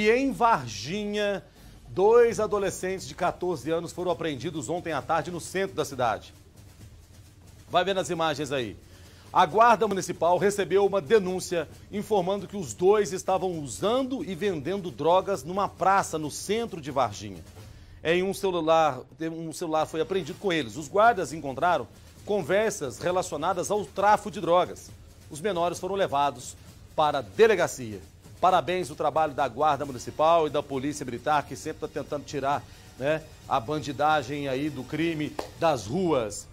E em Varginha, dois adolescentes de 14 anos foram apreendidos ontem à tarde no centro da cidade. Vai ver nas imagens aí. A Guarda Municipal recebeu uma denúncia informando que os dois estavam usando e vendendo drogas numa praça no centro de Varginha. Em um celular, um celular foi apreendido com eles. Os guardas encontraram conversas relacionadas ao tráfico de drogas. Os menores foram levados para a delegacia. Parabéns o trabalho da Guarda Municipal e da Polícia Militar, que sempre está tentando tirar né, a bandidagem aí do crime das ruas.